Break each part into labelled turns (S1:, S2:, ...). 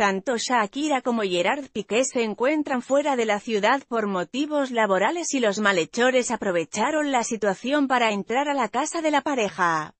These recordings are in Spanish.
S1: Tanto Shakira como Gerard Piqué se encuentran fuera de la ciudad por motivos laborales y los malhechores aprovecharon la situación para entrar a la casa de la pareja.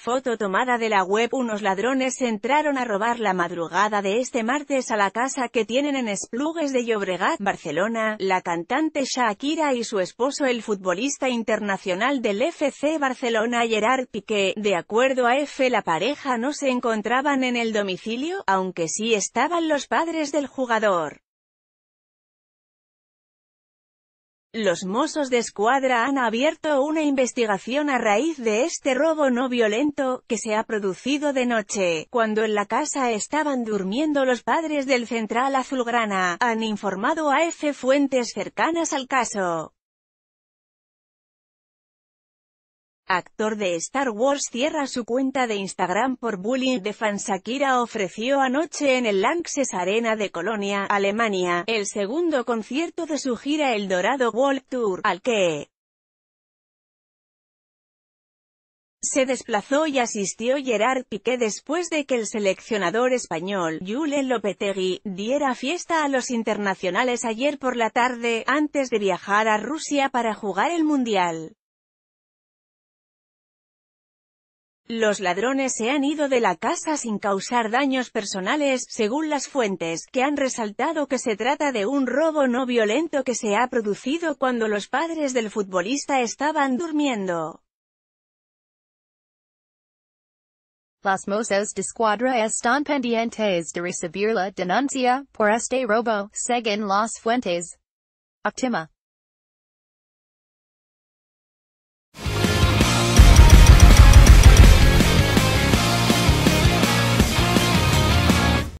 S1: Foto tomada de la web Unos ladrones entraron a robar la madrugada de este martes a la casa que tienen en Esplugues de Llobregat, Barcelona, la cantante Shakira y su esposo el futbolista internacional del FC Barcelona Gerard Piqué. De acuerdo a F la pareja no se encontraban en el domicilio, aunque sí estaban los padres del jugador. Los Mossos de Escuadra han abierto una investigación a raíz de este robo no violento, que se ha producido de noche, cuando en la casa estaban durmiendo los padres del Central Azulgrana, han informado a F fuentes cercanas al caso. actor de Star Wars cierra su cuenta de Instagram por bullying de fans Akira ofreció anoche en el Lanxess Arena de Colonia, Alemania, el segundo concierto de su gira El Dorado World Tour, al que se desplazó y asistió Gerard Piqué después de que el seleccionador español, Julen Lopetegui, diera fiesta a los internacionales ayer por la tarde, antes de viajar a Rusia para jugar el Mundial. Los ladrones se han ido de la casa sin causar daños personales, según las fuentes, que han resaltado que se trata de un robo no violento que se ha producido cuando los padres del futbolista estaban durmiendo.
S2: Las Mozos de Escuadra están pendientes de recibir la denuncia por este robo, según las fuentes. Optima.